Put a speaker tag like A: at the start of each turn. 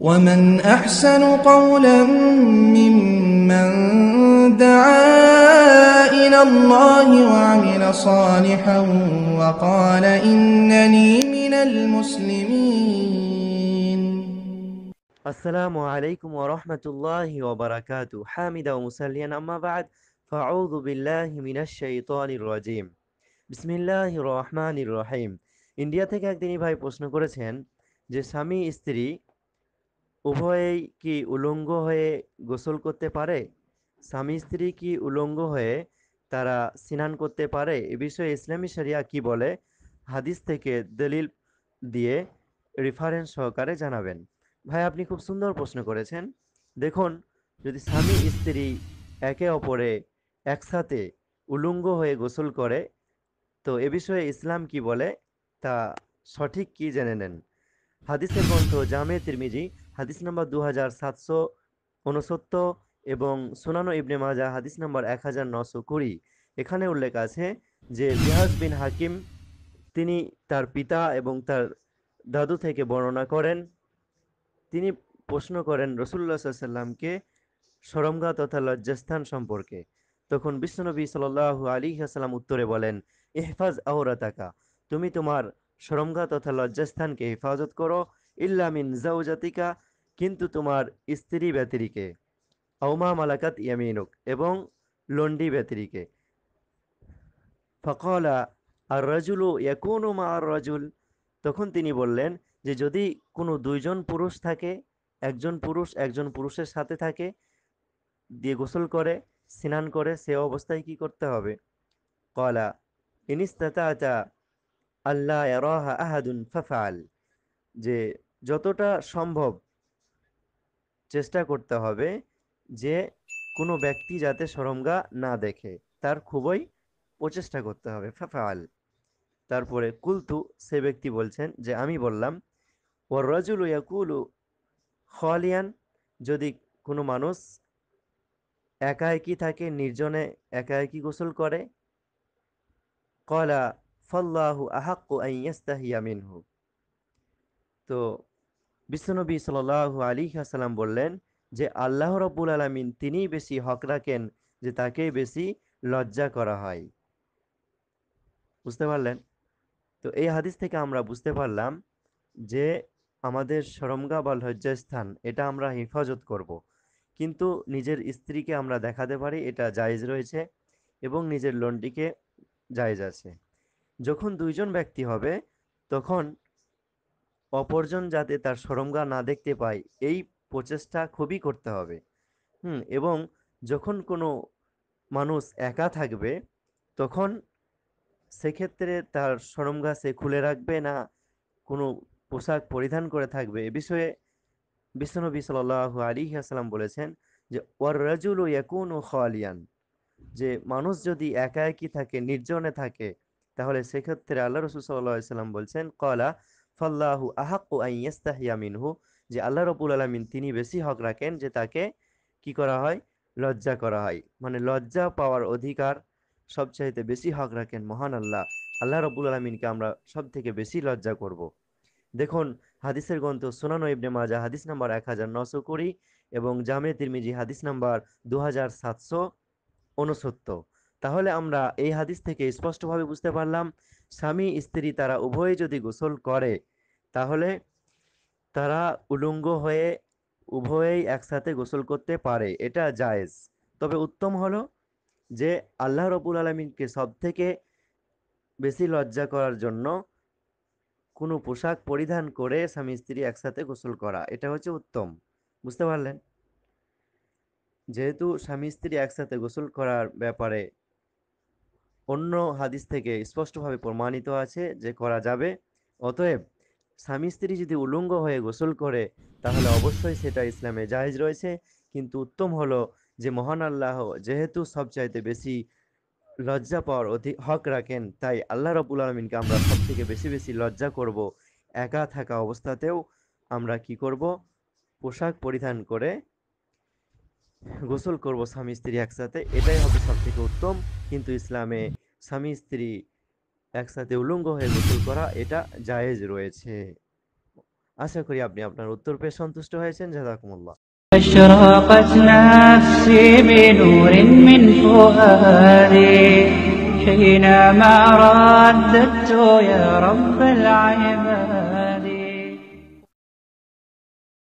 A: ومن أحسن قولا ممن دعا إلى الله وعمل صالحا وقال إنني من المسلمين السلام عليكم ورحمة الله وبركاته حامدا ومسليا أما بعد فأعوذ بالله من الشيطان الرجيم بسم الله الرحمن الرحيم India থেকে এক ভাই প্রশ্ন করেছেন যে স্বামী স্ত্রী উভয়েই কি উলঙ্গ হয়ে গোসল করতে পারে স্বামী স্ত্রী কি উলঙ্গ হয়ে তারা স্নান করতে পারে এ বিষয়ে ইসলামী শরিয়া কি বলে হাদিস থেকে দলিল দিয়ে রেফারেন্স সহকারে জানাবেন ভাই আপনি খুব সুন্দর প্রশ্ন করেছেন দেখুন যদি স্বামী স্ত্রী একে অপরে একসাথে উলঙ্গ হয়ে গোসল করে তো এ বিষয়ে ইসলাম কি বলে তা সঠিক কি জেনে নেন হাদিসের গ্রন্থ জামে তিরমিজি হাদিস নাম্বার দু হাজার সাতশো উনসত্তর এবং সোনানো ইবনে মাজা হাদিস নাম্বার এক হাজার নশো কুড়ি এখানে উল্লেখ আছে যে রিহাজ বিন হাকিম তিনি তার পিতা এবং তার দাদু থেকে বর্ণনা করেন তিনি প্রশ্ন করেন রসুল্লা সাল্লামকে সরমগা তথা লজ্জাস্থান সম্পর্কে তখন বিশ্বনবী সাল আলী হাসালাম উত্তরে বলেন এহফাজ আহরাতাকা তুমি তোমার সরমগা তথা লজ্জাস্থানকে হেফাজত করো ইল্লামিন জাউজাতিকা কিন্তু তোমার স্ত্রী ব্যতিরিকে আউমা মালাকাত ইয়ামিনুক এবং লন্ডি ব্যতিরিকে ফকলা আর রাজুল ইয়াকুন মা আর রাজুল তখন তিনি বললেন যে যদি কোনো দুইজন পুরুষ থাকে একজন পুরুষ একজন পুরুষের সাথে থাকে দিয়ে গোসল করে স্নান করে সে অবস্থায় কি করতে হবে কলা ইনিস্তাতা আল্লাহ আহাদুন ফাফাল যে যতটা সম্ভব চেষ্টা করতে হবে যে কোনো ব্যক্তি যাতে সরমগা না দেখে তার খুবই প্রচেষ্টা করতে হবে ফাফাল তারপরে কুলতু সে ব্যক্তি বলছেন যে আমি বললাম ও রজুল ইয়াকুলু খালিয়ান যদি কোনো মানুষ একা একই থাকে নির্জনে একা একই গোসল করে কলা ফল্লাহু আহাক্কু আইয়াস্তাহিয়া মিনহু তো বিশ্বনবী সাল আলী আসালাম বললেন যে আল্লাহ রব্বুল আলমিন তিনিই বেশি হক রাখেন যে তাকে বেশি লজ্জা করা হয় বুঝতে পারলেন তো এই হাদিস থেকে আমরা বুঝতে পারলাম যে আমাদের সরমগা বা লজ্জাস্থান এটা আমরা হেফাজত করব। কিন্তু নিজের স্ত্রীকে আমরা দেখাতে পারি এটা জায়েজ রয়েছে এবং নিজের লোনটিকে জায়েজ আছে যখন দুইজন ব্যক্তি হবে তখন অপরজন যাতে তার সরমগা না দেখতে পায় এই প্রচেষ্টা খুবই করতে হবে হুম এবং যখন কোনো মানুষ একা থাকবে তখন সেক্ষেত্রে তার সরমগা সে খুলে রাখবে না কোনো পোশাক পরিধান করে থাকবে এ বিষয়ে বিশ্বনবী সাল আলী আসসালাম বলেছেন যে ওয়ার রাজুল ও ইয়াকুন ও খালিয়ান যে মানুষ যদি একা একই থাকে নির্জনে থাকে তাহলে সেক্ষেত্রে আল্লাহ রসুল সাল্লাহ সাল্লাম বলছেন কলা আই আহাক্কু আইয়াস্তাহিয়া মিনহু যে আল্লাহ রবুল আলমিন তিনি বেশি হক রাখেন যে তাকে কি করা হয় লজ্জা করা হয় মানে লজ্জা পাওয়ার অধিকার সবচাইতে বেশি হক রাখেন মহান আল্লাহ আল্লাহ রবুল আলমিনকে আমরা সব থেকে বেশি লজ্জা করব। দেখুন হাদিসের গ্রন্থ সোনানো ইবনে মাজা হাদিস নাম্বার এক হাজার নশো কুড়ি এবং জামে তিরমিজি হাদিস নাম্বার দু হাজার সাতশো উনসত্তর তাহলে আমরা এই হাদিস থেকে স্পষ্টভাবে বুঝতে পারলাম স্বামী স্ত্রী তারা উভয়ে যদি গোসল করে তাহলে তারা উলুঙ্গ হয়ে উভয়েই একসাথে গোসল করতে পারে এটা জায়েজ তবে উত্তম হলো যে আল্লাহ রবুল আলমিনকে সব থেকে বেশি লজ্জা করার জন্য কোনো পোশাক পরিধান করে স্বামী স্ত্রী একসাথে গোসল করা এটা হচ্ছে উত্তম বুঝতে পারলেন যেহেতু স্বামী স্ত্রী একসাথে গোসল করার ব্যাপারে অন্য হাদিস থেকে স্পষ্টভাবে প্রমাণিত আছে যে করা যাবে অতএব স্বামী স্ত্রী যদি উলঙ্গ হয়ে গোসল করে তাহলে অবশ্যই সেটা ইসলামে জাহেজ রয়েছে কিন্তু উত্তম হলো যে মহান আল্লাহ যেহেতু সবচাইতে বেশি লজ্জা পাওয়ার অধিক হক রাখেন তাই আল্লাহ রবুল আলমিনকে আমরা সব থেকে বেশি বেশি লজ্জা করব একা থাকা অবস্থাতেও আমরা কি করব পোশাক পরিধান করে গোসল করব স্বামী স্ত্রী একসাথে এটাই হবে সব থেকে উত্তম কিন্তু ইসলামে স্বামী স্ত্রী একসাথে উলঙ্গ হয়ে গোসল করা এটা জায়েজ রয়েছে আশা করি আপনি আপনার উত্তর পেয়ে সন্তুষ্ট হয়েছেন জাজাকুমুল্লাহ أشرقت نفسي بنور من فؤادي حينما رددت يا رب العيب